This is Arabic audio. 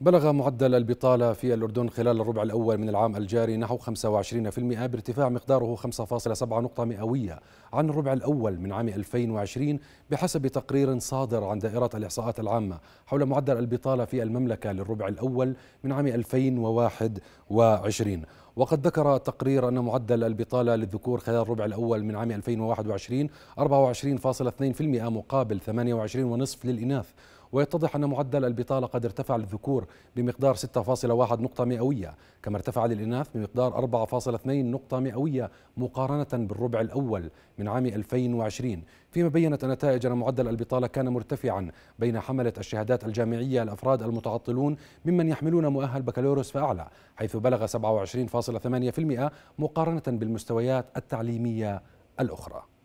بلغ معدل البطالة في الأردن خلال الربع الأول من العام الجاري نحو 25% بارتفاع مقداره 5.7 نقطة مئوية عن الربع الأول من عام 2020 بحسب تقرير صادر عن دائرة الإحصاءات العامة حول معدل البطالة في المملكة للربع الأول من عام 2021 وقد ذكر التقرير أن معدل البطالة للذكور خلال الربع الأول من عام 2021 24.2% مقابل 28.5 للإناث ويتضح أن معدل البطالة قد ارتفع للذكور بمقدار 6.1 نقطة مئوية كما ارتفع للإناث بمقدار 4.2 نقطة مئوية مقارنة بالربع الأول من عام 2020 فيما بينت النتائج أن معدل البطالة كان مرتفعا بين حملة الشهادات الجامعية الأفراد المتعطلون ممن يحملون مؤهل بكالوريوس فأعلى حيث بلغ مقارنة بالمستويات التعليمية الأخرى